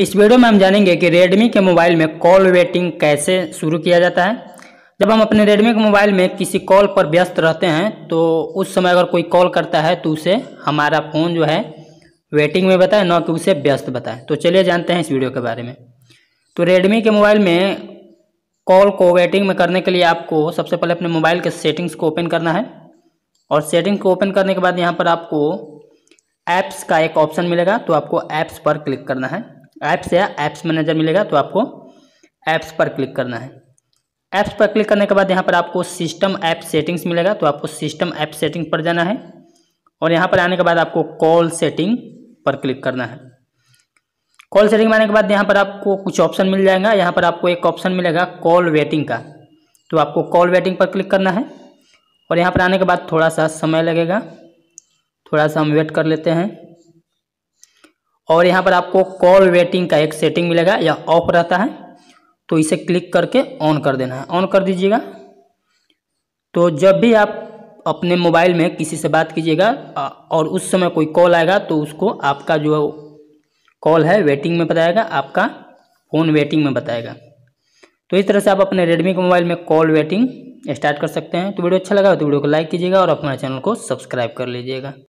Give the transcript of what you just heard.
इस वीडियो में हम जानेंगे कि रेडमी के मोबाइल में कॉल वेटिंग कैसे शुरू किया जाता है जब हम अपने रेडमी के मोबाइल में किसी कॉल पर व्यस्त रहते हैं तो उस समय अगर कोई कॉल करता है तो उसे हमारा फ़ोन जो है वेटिंग में बताए ना कि उसे व्यस्त बताए तो चलिए जानते हैं इस वीडियो के बारे में तो रेडमी के मोबाइल में कॉल को वेटिंग में करने के लिए आपको सबसे पहले अपने मोबाइल के सेटिंग्स को ओपन करना है और सेटिंग को ओपन करने के बाद यहाँ पर आपको ऐप्स का एक ऑप्शन मिलेगा तो आपको ऐप्स पर क्लिक करना है ऐप्स या ऐप्स मैनेजर मिलेगा तो आपको ऐप्स पर क्लिक करना है ऐप्स पर क्लिक करने के बाद यहाँ पर आपको सिस्टम ऐप सेटिंग्स मिलेगा तो आपको सिस्टम ऐप सेटिंग पर जाना है और यहाँ पर आने के बाद आपको कॉल सेटिंग पर क्लिक करना है कॉल सेटिंग में आने के बाद यहाँ पर आपको कुछ ऑप्शन मिल जाएगा यहाँ पर आपको एक ऑप्शन मिलेगा कॉल वेटिंग का तो आपको कॉल वेटिंग पर क्लिक करना है और यहाँ पर आने के बाद थोड़ा सा समय लगेगा थोड़ा सा हम वेट कर लेते हैं और यहाँ पर आपको कॉल वेटिंग का एक सेटिंग मिलेगा या ऑफ रहता है तो इसे क्लिक करके ऑन कर देना है ऑन कर दीजिएगा तो जब भी आप अपने मोबाइल में किसी से बात कीजिएगा और उस समय कोई कॉल आएगा तो उसको आपका जो कॉल है वेटिंग में बताएगा आपका फ़ोन वेटिंग में बताएगा तो इस तरह से आप अपने रेडमी के मोबाइल में कॉल वेटिंग स्टार्ट कर सकते हैं तो वीडियो अच्छा लगा तो वीडियो को लाइक कीजिएगा और अपना चैनल को सब्सक्राइब कर लीजिएगा